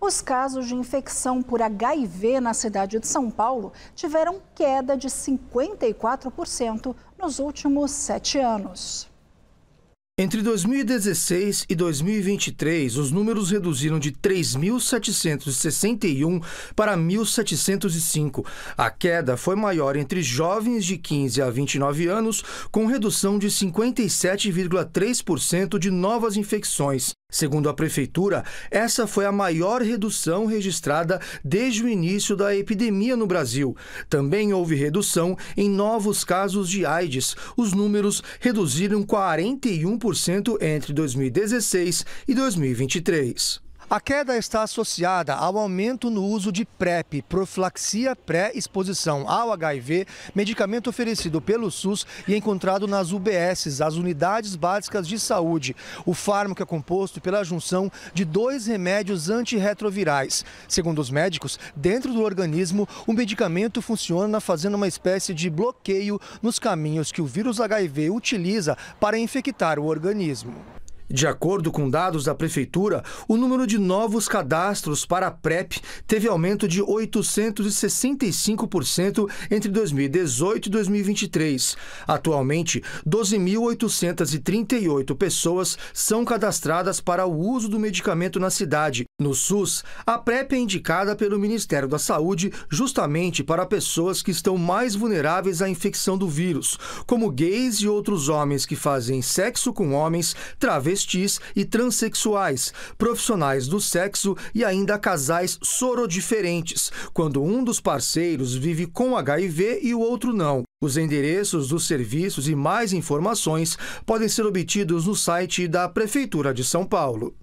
Os casos de infecção por HIV na cidade de São Paulo tiveram queda de 54% nos últimos sete anos. Entre 2016 e 2023, os números reduziram de 3.761 para 1.705. A queda foi maior entre jovens de 15 a 29 anos, com redução de 57,3% de novas infecções. Segundo a prefeitura, essa foi a maior redução registrada desde o início da epidemia no Brasil. Também houve redução em novos casos de AIDS. Os números reduziram 41% entre 2016 e 2023. A queda está associada ao aumento no uso de PrEP, profilaxia pré-exposição ao HIV, medicamento oferecido pelo SUS e encontrado nas UBSs, as Unidades Básicas de Saúde. O fármaco é composto pela junção de dois remédios antirretrovirais. Segundo os médicos, dentro do organismo, o medicamento funciona fazendo uma espécie de bloqueio nos caminhos que o vírus HIV utiliza para infectar o organismo. De acordo com dados da Prefeitura, o número de novos cadastros para a PrEP teve aumento de 865% entre 2018 e 2023. Atualmente, 12.838 pessoas são cadastradas para o uso do medicamento na cidade, no SUS, a PrEP é indicada pelo Ministério da Saúde justamente para pessoas que estão mais vulneráveis à infecção do vírus, como gays e outros homens que fazem sexo com homens, travestis e transexuais, profissionais do sexo e ainda casais sorodiferentes, quando um dos parceiros vive com HIV e o outro não. Os endereços dos serviços e mais informações podem ser obtidos no site da Prefeitura de São Paulo.